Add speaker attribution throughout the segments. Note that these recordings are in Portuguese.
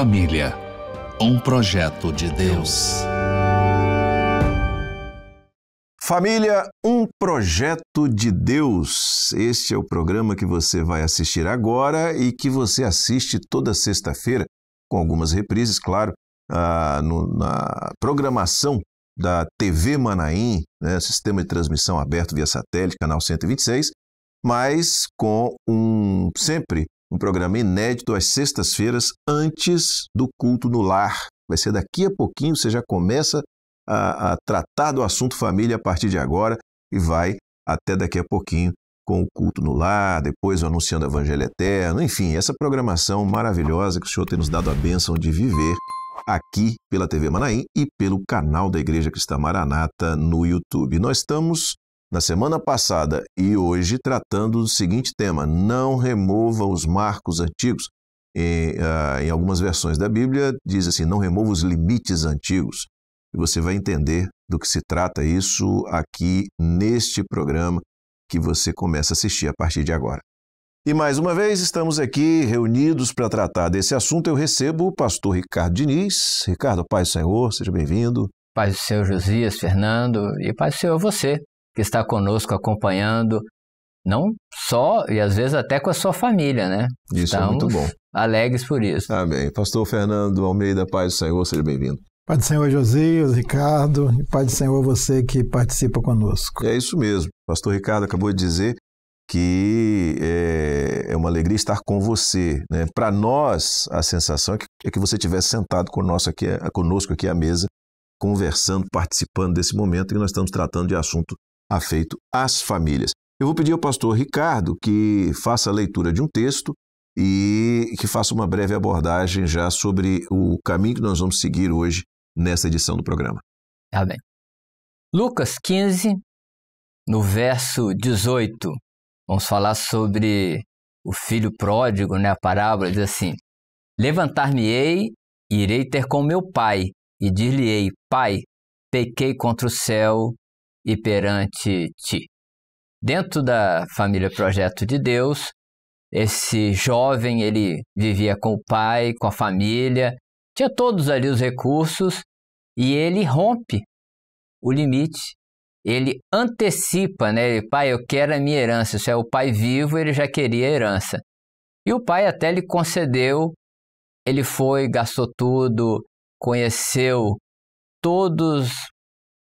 Speaker 1: Família, um projeto de Deus. Família, um projeto de Deus. Este é o programa que você vai assistir agora e que você assiste toda sexta-feira, com algumas reprises, claro, ah, na programação da TV Manaim, né, sistema de transmissão aberto via satélite, canal 126, mas com um sempre um programa inédito às sextas-feiras, antes do culto no lar. Vai ser daqui a pouquinho, você já começa a, a tratar do assunto família a partir de agora e vai até daqui a pouquinho com o culto no lar, depois anunciando o Evangelho Eterno, enfim, essa programação maravilhosa que o Senhor tem nos dado a bênção de viver aqui pela TV Manaim e pelo canal da Igreja Cristã Maranata no YouTube. Nós estamos na semana passada e hoje tratando do seguinte tema: não remova os marcos antigos. Em, uh, ah, em, algumas versões da Bíblia diz assim: não remova os limites antigos. E você vai entender do que se trata isso aqui neste programa que você começa a assistir a partir de agora. E mais uma vez estamos aqui reunidos para tratar desse assunto. Eu
Speaker 2: recebo o pastor Ricardo Diniz. Ricardo, Pai do Senhor, seja bem-vindo. Paz do Senhor, Josias, Fernando, e Paz do Senhor, você que está conosco acompanhando, não só e às vezes até com a sua família, né? Isso Estamos é muito bom. Alegres por isso. Amém. Pastor Fernando Almeida, Pai do Senhor, seja bem-vindo.
Speaker 3: Pai do Senhor Josias, Ricardo, e Pai do Senhor você que participa conosco.
Speaker 1: É isso mesmo. Pastor Ricardo acabou de dizer que eh, é, uma alegria estar com você. Né? Para nós, a sensação é que, é que você estivesse sentado conosco aqui, conosco aqui à mesa, conversando, participando desse momento que nós estamos tratando de assunto afeito às famílias. Eu vou pedir ao pastor Ricardo que faça a leitura de um texto e que faça uma breve abordagem já sobre o caminho que nós vamos seguir hoje nessa edição do programa.
Speaker 2: Tá bem. Lucas 15, no verso 18, vamos falar sobre o filho pródigo, né? A parábola diz assim: Levantar-me-ei e irei ter com meu pai, e dir-lhe-ei: Pai, pequei contra o céu e perante ti. Dentro da família Projeto de Deus, esse jovem ele vivia com o pai, com a família, tinha todos ali os recursos e ele rompe o limite. Ele antecipa, né? Ele, pai, eu quero a minha herança. Isso é o pai vivo, ele já queria a herança. E o pai até lhe concedeu. Ele foi, gastou tudo, conheceu todos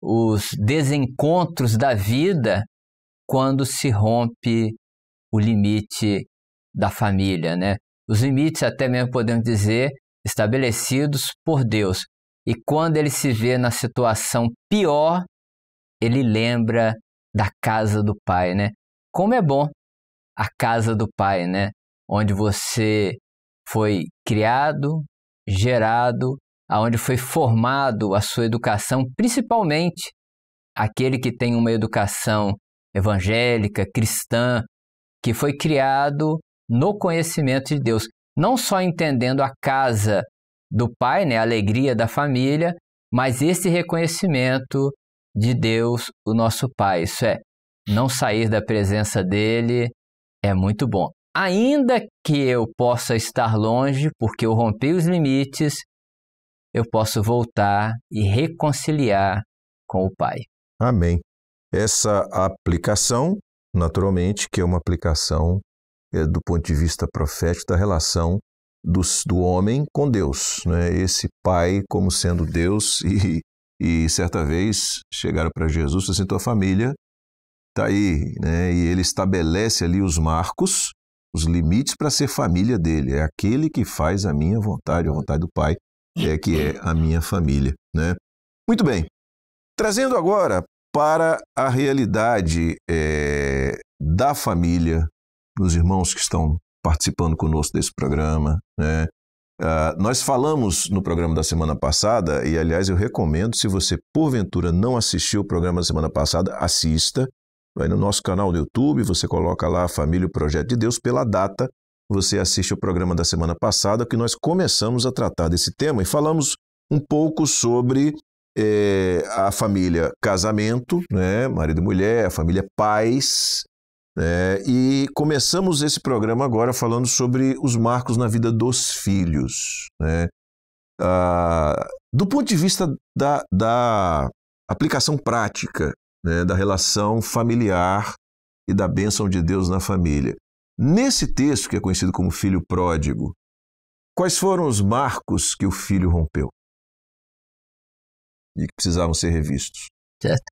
Speaker 2: os desencontros da vida quando se rompe o limite da família, né? Os limites, até mesmo podemos dizer, estabelecidos por Deus. E quando ele se vê na situação pior, ele lembra da casa do pai, né? Como é bom a casa do pai, né? Onde você foi criado, gerado aonde foi formado a sua educação, principalmente aquele que tem uma educação evangélica, cristã, que foi criado no conhecimento de Deus, não só entendendo a casa do pai, né, a alegria da família, mas esse reconhecimento de Deus, o nosso pai. Isso é, não sair da presença dele é muito bom. Ainda que eu possa estar longe, porque eu rompi os limites, eu posso voltar e reconciliar com o Pai. Amém. Essa aplicação, naturalmente, que é uma
Speaker 1: aplicação é, do ponto de vista profético da relação dos, do homem com Deus, né? esse Pai como sendo Deus. E, e certa vez chegaram para Jesus assim: tua família está aí, né? e ele estabelece ali os marcos, os limites para ser família dele. É aquele que faz a minha vontade, a vontade do Pai é que é a minha família, né? Muito bem. Trazendo agora para a realidade é, da família, dos irmãos que estão participando conosco desse programa, né? Uh, nós falamos no programa da semana passada, e aliás eu recomendo, se você porventura não assistiu o programa da semana passada, assista. Vai no nosso canal do YouTube, você coloca lá Família e Projeto de Deus pela data você assiste o programa da semana passada, que nós começamos a tratar desse tema e falamos um pouco sobre é, a família casamento, né, marido e mulher, a família pais, né, e começamos esse programa agora falando sobre os marcos na vida dos filhos. Né? Ah, do ponto de vista da, da aplicação prática né, da relação familiar e da bênção de Deus na família. Nesse texto, que é conhecido como filho pródigo, quais foram os marcos que o filho rompeu e que precisavam ser revistos?
Speaker 2: Certo.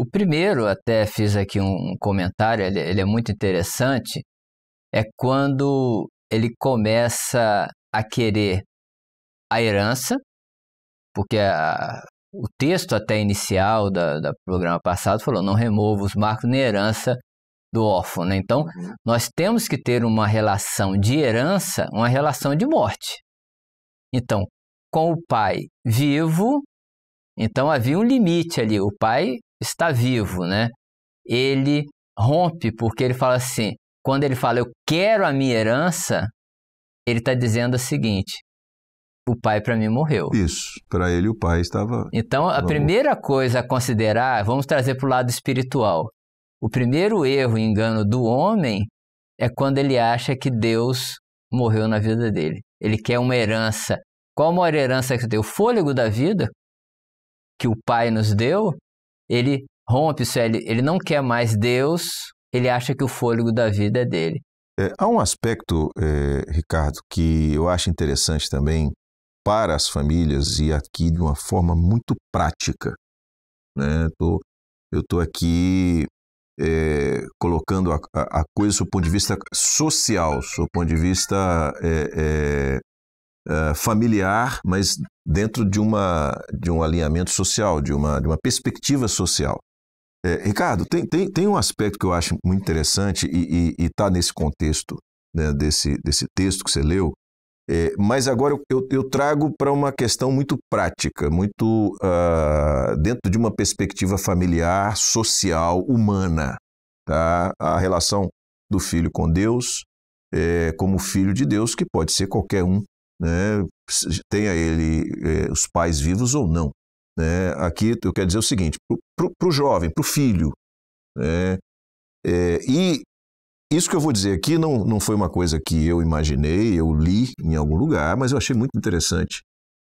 Speaker 2: O primeiro, até fiz aqui um comentário, ele, ele é muito interessante, é quando ele começa a querer a herança, porque a, o texto até inicial da, da programa passado falou: não remova os marcos nem herança do órfão. Né? Então, uhum. nós temos que ter uma relação de herança, uma relação de morte. Então, com o pai vivo, então havia um limite ali. O pai está vivo, né? Ele rompe porque ele fala assim. Quando ele fala eu quero a minha herança, ele está dizendo o seguinte: o pai para mim morreu. Isso, para ele
Speaker 1: o pai estava.
Speaker 2: Então a primeira morto. coisa a considerar, vamos trazer para o lado espiritual. O primeiro erro e engano do homem é quando ele acha que Deus morreu na vida dele. Ele quer uma herança. Qual a maior herança que você tem? O fôlego da vida que o Pai nos deu, ele rompe isso, ele, ele não quer mais Deus, ele acha que o fôlego da vida é dele. É, há um aspecto, é, Ricardo, que eu acho interessante também
Speaker 1: para as famílias e aqui de uma forma muito prática. Né? Tô, eu estou aqui é, colocando a, a, coisa do ponto de vista social, do ponto de vista é, é, familiar, mas dentro de, uma, de um alinhamento social, de uma, de uma perspectiva social. Ricardo, tem, tem, tem um aspecto que eu acho muito interessante e está nesse contexto né, desse, desse texto que você leu, é, mas agora eu, eu trago para uma questão muito prática, muito uh, dentro de uma perspectiva familiar, social, humana. Tá? A relação do filho com Deus, é, como filho de Deus, que pode ser qualquer um, né? tenha ele é, os pais vivos ou não. Né? Aqui eu quero dizer o seguinte: para o jovem, para o filho. Né? É, e isso que eu vou dizer aqui não, não foi uma coisa que eu imaginei, eu li em algum lugar, mas eu achei muito interessante.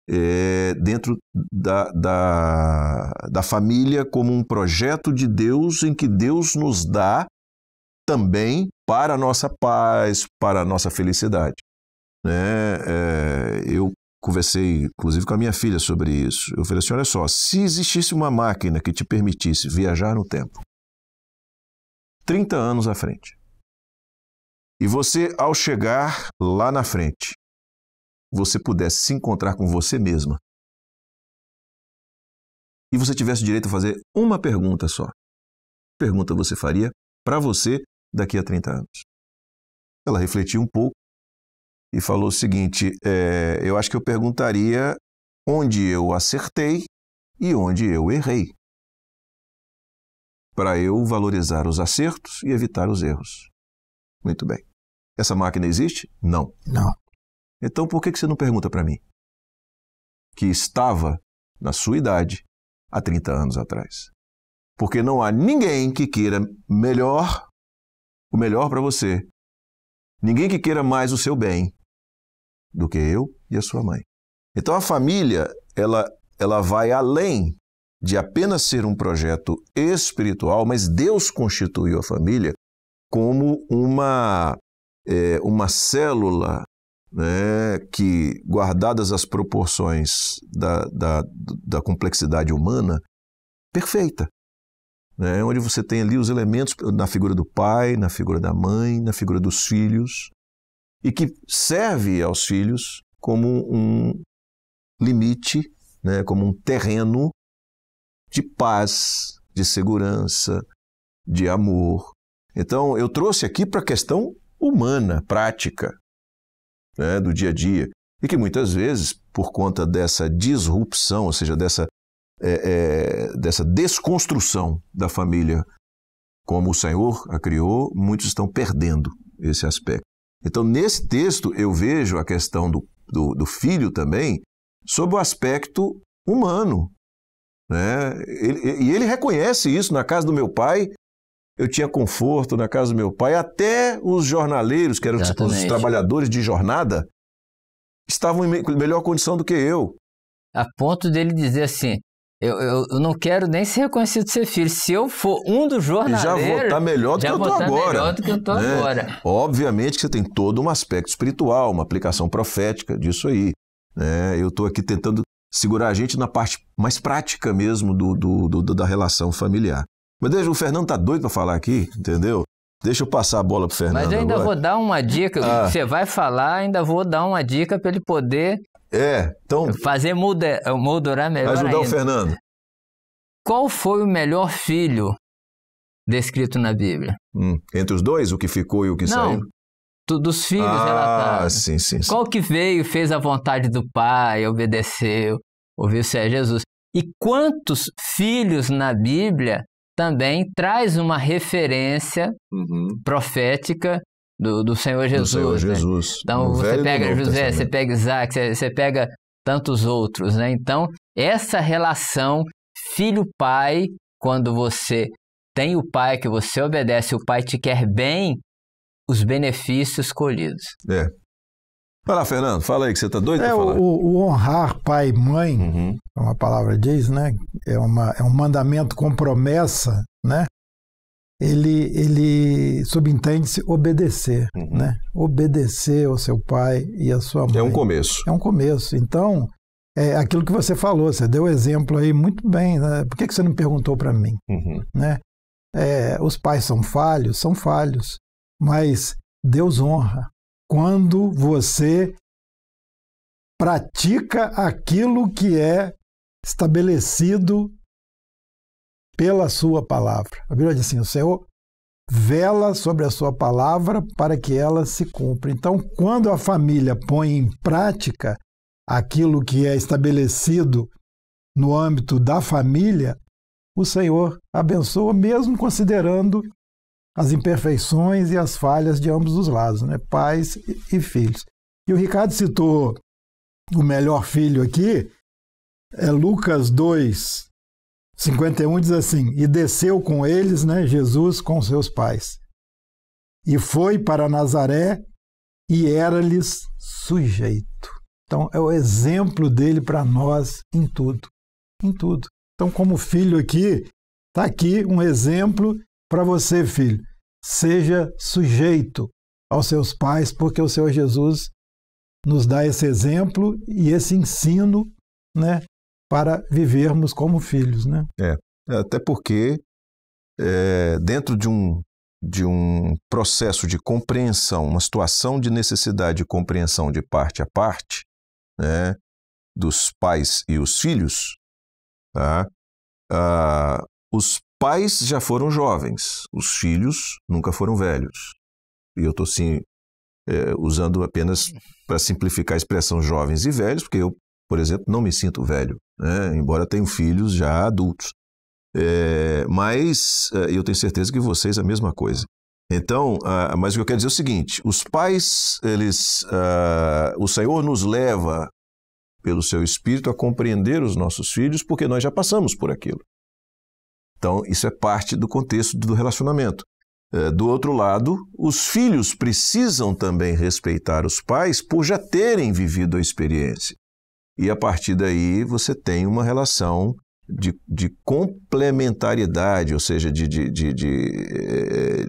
Speaker 1: É, dentro da, da, da família, como um projeto de Deus em que Deus nos dá também para a nossa paz, para a nossa felicidade. Né? É, eu conversei, inclusive, com a minha filha sobre isso. Eu falei assim: olha só, se existisse uma máquina que te permitisse viajar no tempo, 30 anos à frente, e você, ao chegar lá na frente, você pudesse se encontrar com você mesma e você tivesse direito a fazer uma pergunta só. Pergunta você faria para você daqui a 30 anos? Ela refletiu um pouco e falou o seguinte: é, eu acho que eu perguntaria onde eu acertei e onde eu errei, para eu valorizar os acertos e evitar os erros. Muito bem. Essa máquina existe? Não. Não. Então por que você não pergunta para mim? Que estava na sua idade há 30 anos atrás. Porque não há ninguém que queira melhor o melhor para você. Ninguém que queira mais o seu bem do que eu e a sua mãe. Então a família, ela ela vai além de apenas ser um projeto espiritual, mas Deus constituiu a família como uma, é, uma célula né, que, guardadas as proporções da, da, da complexidade humana, perfeita. Né, onde você tem ali os elementos na figura do pai, na figura da mãe, na figura dos filhos, e que serve aos filhos como um limite, né, como um terreno de paz, de segurança, de amor, então, eu trouxe aqui para a questão humana, prática, né, do dia a dia. E que muitas vezes, por conta dessa disrupção, ou seja, dessa, é, é, dessa desconstrução da família como o Senhor a criou, muitos estão perdendo esse aspecto. Então, nesse texto, eu vejo a questão do, do, do filho também sob o aspecto humano. Né? Ele, e ele reconhece isso na casa do meu pai, eu tinha conforto na casa do meu pai, até os jornaleiros, que eram Exatamente. os trabalhadores de jornada, estavam em melhor
Speaker 2: condição do que eu. A ponto dele dizer assim: eu, eu, eu, não quero nem ser reconhecido ser filho. Se eu for um dos jornaleiros. Já vou estar melhor do que eu estou agora. melhor do que eu estou é. agora.
Speaker 1: Obviamente que você tem todo um aspecto espiritual, uma aplicação profética disso aí. Né? Eu estou aqui tentando segurar a gente na parte mais prática mesmo do, do, do da relação familiar. Mas deixa, o Fernando tá doido para falar aqui, entendeu? Deixa eu passar a bola pro Fernando. Mas eu ainda agora. vou
Speaker 2: dar uma dica. Ah. Você vai falar, ainda vou dar uma dica para ele poder é, então, fazer molde, moldurar melhor. Ajudar ainda. o Fernando. Qual foi o melhor filho descrito na Bíblia?
Speaker 1: Hum, entre os dois, o que ficou e o que Não,
Speaker 2: saiu? dos filhos ah, relatados. Sim, sim, sim. Qual que veio, fez a vontade do Pai, obedeceu, ouviu-se a Jesus? E quantos filhos na Bíblia também traz uma referência uhum. profética do, do, Senhor Jesus. Do Senhor Jesus. Né? Então você pega José, você pega Isaac, você, você pega tantos outros, né? Então essa relação filho-pai, quando você tem o pai que você obedece, o pai te quer bem, os benefícios colhidos. É, Vai lá, Fernando, fala aí que você está doido é, para falar.
Speaker 3: O, o, honrar pai e mãe, uhum. É uma palavra diz, né? É, uma, é um mandamento com promessa, né? Ele, ele subentende-se obedecer, uhum. né? Obedecer ao seu pai e à sua mãe. É um começo. É um começo. Então, é aquilo que você falou, você deu exemplo aí muito bem, né? Por que, que você não perguntou para
Speaker 2: mim? Uhum.
Speaker 3: Né? É, os pais são falhos? São falhos. Mas Deus honra, quando você pratica aquilo que é estabelecido pela sua palavra. A Bíblia diz assim: o Senhor vela sobre a sua palavra para que ela se cumpra. Então, quando a família põe em prática aquilo que é estabelecido no âmbito da família, o Senhor abençoa, mesmo considerando as imperfeições e as falhas de ambos os lados, né? pais e filhos. E o Ricardo citou o melhor filho aqui, é Lucas 2, 51 diz assim: E desceu com eles, né, Jesus com seus pais. E foi para Nazaré e era-lhes sujeito. Então é o exemplo dele para nós em tudo, em tudo. Então como filho aqui, está aqui um exemplo para você, filho, seja sujeito aos seus pais, porque o Senhor Jesus nos dá esse exemplo e esse ensino, né, para vivermos como filhos, né?
Speaker 1: É, até porque é, dentro de um de um processo de compreensão, uma situação de necessidade de compreensão de parte a parte, né, dos pais e os filhos, tá? a ah, os pais já foram jovens, os filhos nunca foram velhos. E eu estou assim, é, usando apenas para simplificar a expressão jovens e velhos, porque eu, por exemplo, não me sinto velho, né? embora tenha filhos já adultos. É, mas é, eu tenho certeza que vocês a mesma coisa. Então, ah, mas o que eu quero dizer é o seguinte: os pais, eles, ah, o Senhor nos leva pelo seu Espírito a compreender os nossos filhos, porque nós já passamos por aquilo. Então, isso é parte do contexto do relacionamento. É, do outro lado, os filhos precisam também respeitar os pais por já terem vivido a experiência. E a partir daí você tem uma relação de, de complementariedade, ou seja, de, de, de, de, é,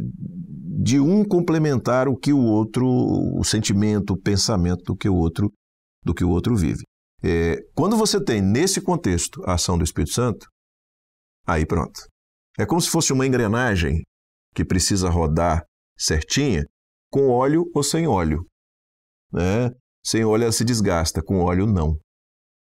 Speaker 1: de um complementar o que o outro, o sentimento, o pensamento do que o outro, do que o outro vive. É, quando você tem nesse contexto a ação do Espírito Santo, Aí pronto. É como se fosse uma engrenagem que precisa rodar certinha, com óleo ou sem óleo. Né? Sem óleo ela se desgasta, com óleo não.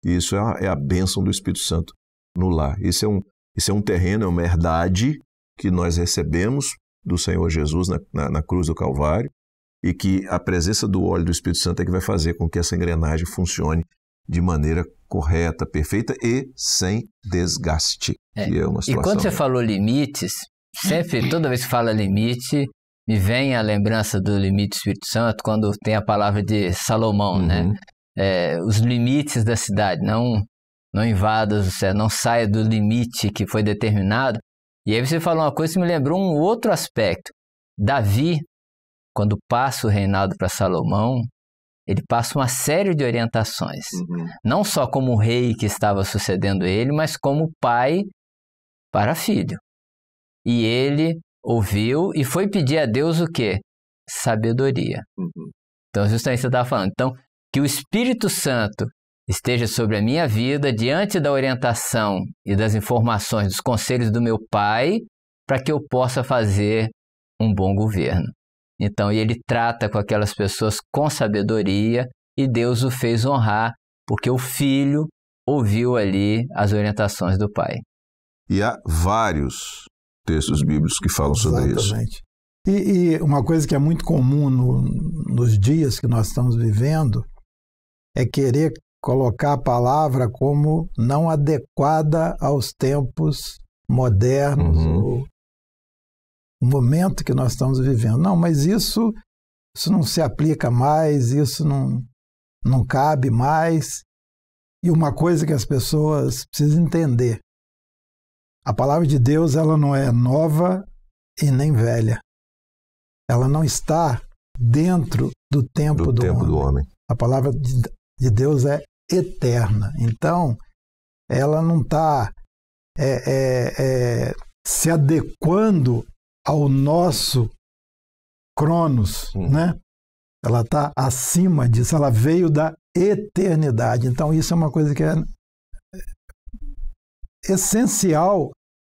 Speaker 1: Isso é a, é a bênção do Espírito Santo no lar. Isso é um, isso é um terreno, é uma herdade que nós recebemos do Senhor Jesus na, na, na cruz do Calvário e que a presença do óleo do Espírito Santo é que vai fazer com que essa engrenagem funcione de maneira correta, perfeita e sem desgaste. É. É e quando você falou
Speaker 2: limites, sempre, toda vez que fala limite, me vem a lembrança do limite do Espírito Santo, quando tem a palavra de Salomão, né? uhum. né? É, os limites da cidade, não, não invada o céu, não saia do limite que foi determinado. E aí você falou uma coisa que me lembrou um outro aspecto. Davi, quando passa o reinado para Salomão, ele passa uma série de orientações, uhum. não só como rei que estava sucedendo ele, mas como pai para filho. E ele ouviu e foi pedir a Deus o quê? Sabedoria. Uhum. Então, justamente você estava tá falando. Então, que o Espírito Santo esteja sobre a minha vida, diante da orientação e das informações, dos conselhos do meu pai, para que eu possa fazer um bom governo. Então, ele trata com aquelas pessoas com sabedoria e Deus o fez honrar, porque o filho ouviu ali as orientações do pai. E há vários textos bíblicos que falam sobre Exatamente.
Speaker 3: isso. E, e uma coisa que é muito comum no, nos dias que nós estamos vivendo é querer colocar a palavra como não adequada aos tempos modernos uhum. ou o momento que nós estamos vivendo. Não, mas isso, isso não se aplica mais, isso não, não cabe mais. E uma coisa que as pessoas precisam entender: a palavra de Deus ela não é nova e nem velha. Ela não está dentro do tempo, do, do, tempo homem. do homem. A palavra de Deus é eterna. Então, ela não está é, é, é, se adequando ao nosso Cronos, hum. né? Ela está acima disso, ela veio da eternidade. Então, isso é uma coisa que é, é essencial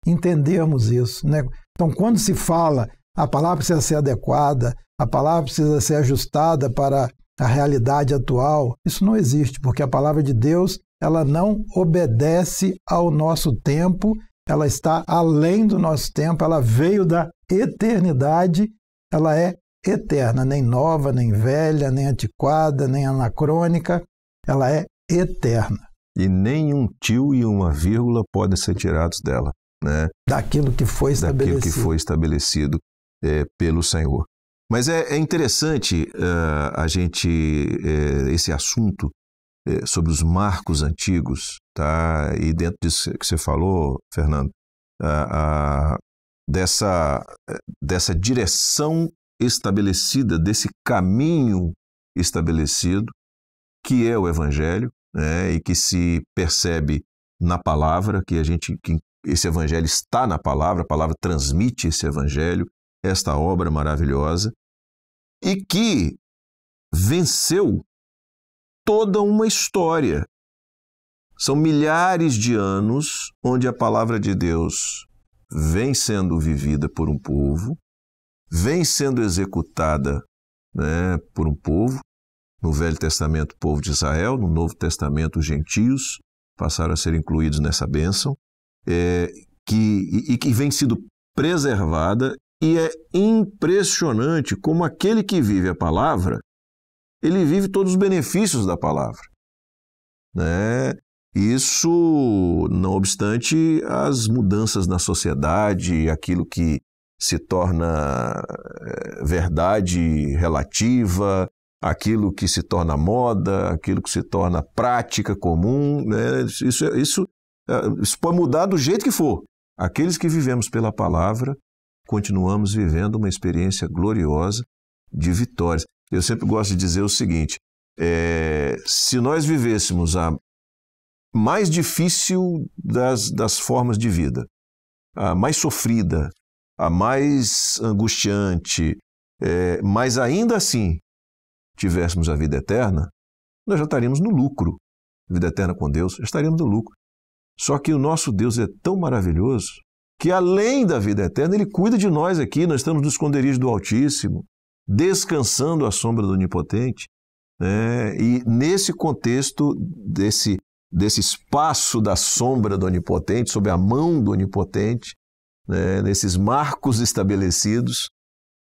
Speaker 3: entendermos isso. Né? Então, quando se fala, a palavra precisa ser adequada, a palavra precisa ser ajustada para a realidade atual, isso não existe, porque a palavra de Deus ela não obedece ao nosso tempo ela está além do nosso tempo, ela veio da eternidade, ela é eterna, nem nova, nem velha, nem antiquada, nem anacrônica, ela é eterna.
Speaker 1: E nem um tio e uma vírgula podem ser tirados dela, né? Daquilo que foi estabelecido. Daquilo que foi estabelecido é, pelo Senhor. Mas é, é interessante uh, a gente uh, esse assunto eh, sobre os marcos antigos, tá? E dentro disso que você falou, Fernando, a, a, dessa, dessa direção estabelecida, desse caminho estabelecido, que é o Evangelho, né? E que se percebe na palavra, que a gente que esse evangelho está na palavra, a palavra transmite esse evangelho, esta obra maravilhosa, e que venceu toda uma história. São milhares de anos onde a palavra de Deus vem sendo vivida por um povo, vem sendo executada né, por um povo. No Velho Testamento, o povo de Israel, no Novo Testamento, os gentios passaram a ser incluídos nessa bênção, é, que, e, e que vem sendo preservada. E é impressionante como aquele que vive a palavra ele vive todos os benefícios da palavra. Né? Isso, não obstante as mudanças na sociedade, aquilo que se torna eh, verdade relativa, aquilo que se torna moda, aquilo que se torna prática comum, né? isso, isso, eh, isso pode mudar do jeito que for. Aqueles que vivemos pela palavra, continuamos vivendo uma experiência gloriosa de vitórias. Eu sempre gosto de dizer o seguinte: é, se nós vivêssemos a mais difícil das, das formas de vida, a mais sofrida, a mais angustiante, é, mas ainda assim tivéssemos a vida eterna, nós já estaríamos no lucro. Vida eterna com Deus, já estaríamos no lucro. Só que o nosso Deus é tão maravilhoso que, além da vida eterna, Ele cuida de nós aqui. Nós estamos no esconderijo do Altíssimo, descansando à sombra do Onipotente. Né? E nesse contexto desse, desse espaço da sombra do Onipotente, sob a mão do Onipotente, né? nesses marcos estabelecidos,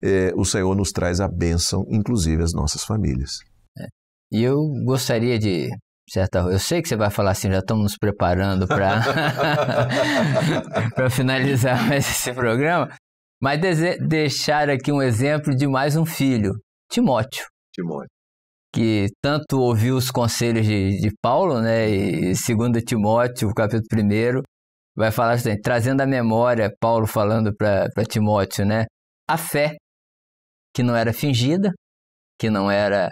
Speaker 1: é, o Senhor nos traz a bênção,
Speaker 2: inclusive as nossas famílias. É. E eu gostaria de certo, Eu sei que você vai falar assim, já estamos nos preparando para finalizar mais esse programa, mas deixar aqui um exemplo de mais um filho, Timóteo. Timóteo. Que tanto ouviu os conselhos de, de Paulo, né? E segundo Timóteo, capítulo 1, vai falar assim, trazendo à memória Paulo falando para Timóteo, né? A fé, que não era fingida, que não era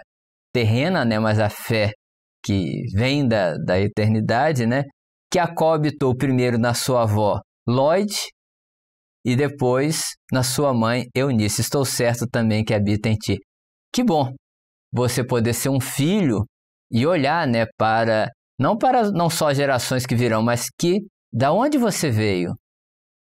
Speaker 2: terrena, né? Mas a fé que vem da, da eternidade, né? Que a coabitou primeiro na sua avó Lloyd e depois na sua mãe Eunice. Estou certo também que habita em ti. Que bom você poder ser um filho e olhar, né, para não para não só gerações que virão, mas que da onde você veio.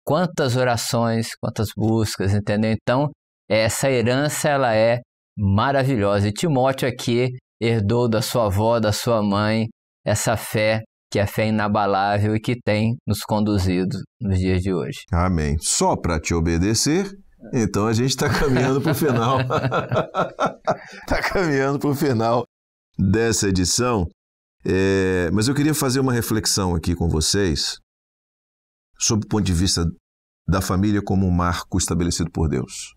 Speaker 2: Quantas orações, quantas buscas, entendeu? Então, essa herança ela é maravilhosa. E Timóteo aqui herdou da sua avó, da sua mãe, essa fé que a é fé inabalável e que tem nos conduzido nos dias de hoje. Amém. Só para te obedecer. Então a gente está caminhando para o final.
Speaker 1: Está caminhando para o final dessa edição. É, mas eu queria fazer uma reflexão aqui com vocês sob o ponto de vista da família como um marco estabelecido por Deus.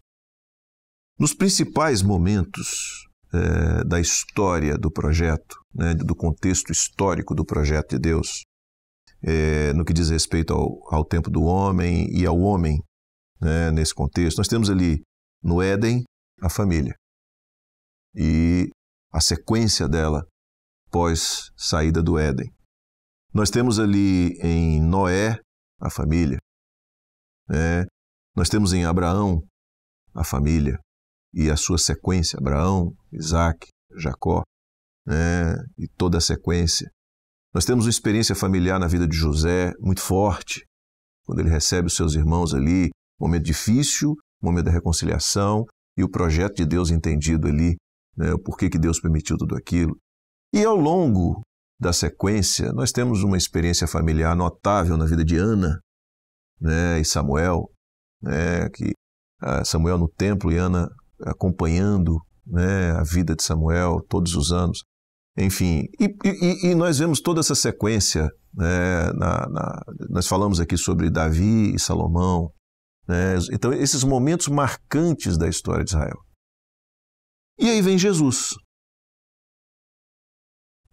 Speaker 1: Nos principais momentos é, da história do projeto, né, do contexto histórico do projeto de Deus, é, no que diz respeito ao, ao, tempo do homem e ao homem né, nesse contexto. Nós temos ali no Éden a família e a sequência dela pós saída do Éden. Nós temos ali em Noé a família, né? nós temos em Abraão a família e a sua sequência: Abraão, Isaac, Jacó né, e toda a sequência. Nós temos uma experiência familiar na vida de José muito forte, quando ele recebe os seus irmãos ali, momento difícil, momento da reconciliação e o projeto de Deus entendido ali, né, o porquê que Deus permitiu tudo aquilo. E ao longo da sequência, nós temos uma experiência familiar notável na vida de Ana né, e Samuel, né, que Samuel no templo e Ana acompanhando né, a vida de Samuel todos os anos. Enfim, e, e, e nós vemos toda essa sequência. Né, na, na, nós falamos aqui sobre Davi e Salomão. Né, então, esses momentos marcantes da história de Israel. E aí vem Jesus.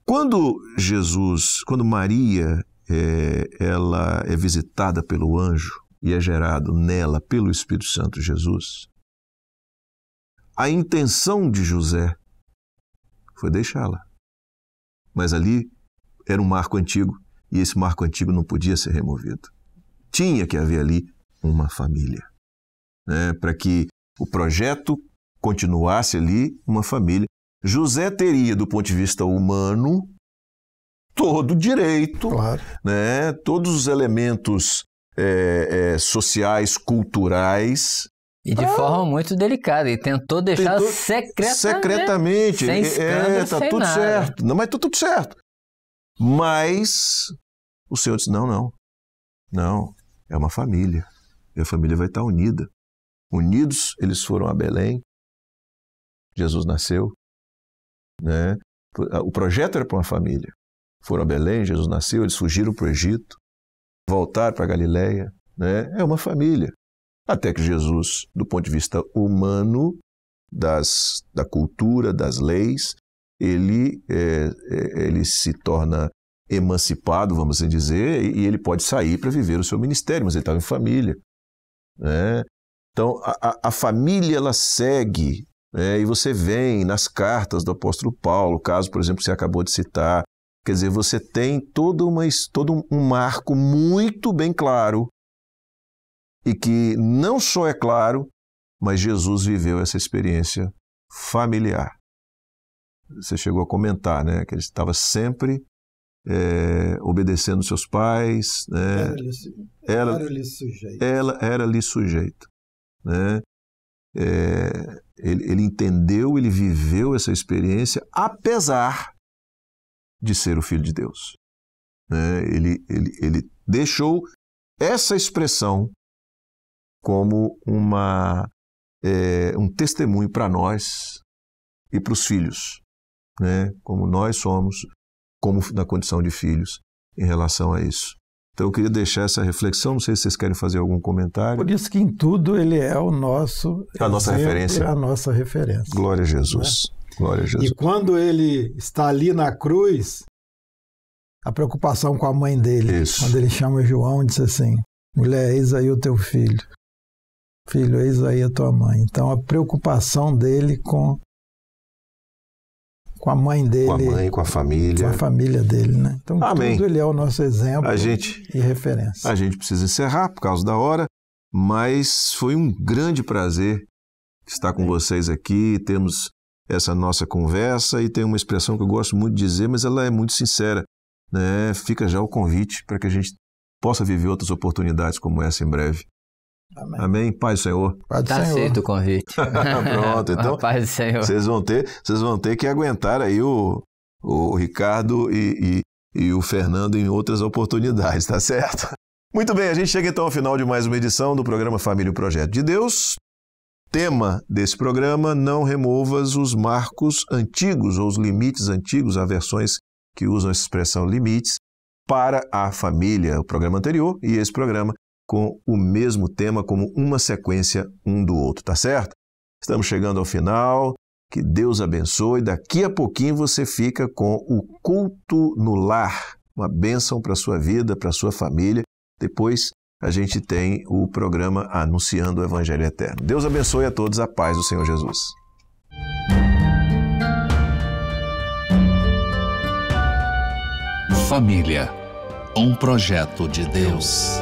Speaker 1: Quando Jesus, quando Maria é, ela é visitada pelo anjo e é gerado nela pelo Espírito Santo Jesus, a intenção de José foi deixá-la. Mas ali era um marco antigo e esse marco antigo não podia ser removido. Tinha que haver ali uma família. Né? Para que o projeto continuasse ali, uma família. José teria, do ponto de vista humano, todo o direito, claro. né? todos os elementos é, é, sociais, culturais e de
Speaker 2: ah. forma muito delicada. E tentou deixar tentou secretamente. Secretamente. Sem é, é, escândalo, é, tá sem tudo nada. certo.
Speaker 1: Não, mas tá tudo certo. Mas o Senhor disse: não, não. Não. É uma família. E a família vai estar unida. Unidos, eles foram a Belém. Jesus nasceu. Né? O projeto era para uma família. Foram a Belém, Jesus nasceu, eles fugiram para o Egito, voltaram para a Galileia. Né? É uma família. Até que Jesus, do ponto de vista humano, das, da cultura, das leis, ele, é, é ele se torna emancipado, vamos assim dizer, e ele pode sair para viver o seu ministério, mas ele estava em família. Né? Então, a, a, família ela segue, né? e você vem nas cartas do apóstolo Paulo, o caso, por exemplo, que você acabou de citar, quer dizer, você tem todo, uma, todo um marco muito bem claro e que não só é claro, mas Jesus viveu essa experiência familiar. Você chegou a comentar, né, que ele estava sempre é, obedecendo seus pais, né? Era lhe,
Speaker 3: ela, era sujeito. Ela
Speaker 1: era lhe sujeito, né? É, ele, ele entendeu, ele viveu essa experiência, apesar de ser o filho de Deus. Né? Ele, ele, ele deixou essa expressão como uma, é, um testemunho para nós e para os filhos, né? como nós somos, como na condição de filhos em relação a isso. Então eu queria deixar essa reflexão, não sei se vocês querem fazer algum comentário.
Speaker 3: Por isso que em tudo ele é o nosso a nossa referência. A nossa referência. Glória a né? Jesus. Né? Glória a Jesus. E quando ele está ali na cruz, a preocupação com a mãe dele, isso. quando ele chama João, e diz assim: "Mulher, eis aí o teu filho". Filho, eis aí a tua mãe. Então a preocupação dele com com a mãe dele. Com a mãe, com a família. Com a família dele, né? Então Amém. tudo ele é o nosso exemplo a gente, e referência.
Speaker 1: A gente precisa encerrar por causa da hora, mas foi um grande prazer estar com vocês aqui, temos essa nossa conversa e tem uma expressão que eu gosto muito de dizer, mas ela é muito sincera. Né? Fica já o convite para que a gente possa viver outras oportunidades como essa em breve. Amém. Amém. Pai do Senhor. Pai do tá Senhor. o convite. Pronto, então. Pai do Senhor. Vocês vão ter, vocês vão ter que aguentar aí o, o Ricardo e, e, e o Fernando em outras oportunidades, tá certo? Muito bem, a gente chega então ao final de mais uma edição do programa Família e Projeto de Deus. Tema desse programa: não removas os marcos antigos ou os limites antigos, há versões que usam a expressão limites, para a família. O programa anterior e esse programa com o mesmo tema como uma sequência um do outro, tá certo? Estamos chegando ao final. Que Deus abençoe. Daqui a pouquinho você fica com o culto no lar, uma bênção para sua vida, para sua família. Depois a gente tem o programa anunciando o evangelho eterno. Deus abençoe a todos a paz do Senhor Jesus. Família, um projeto de Deus.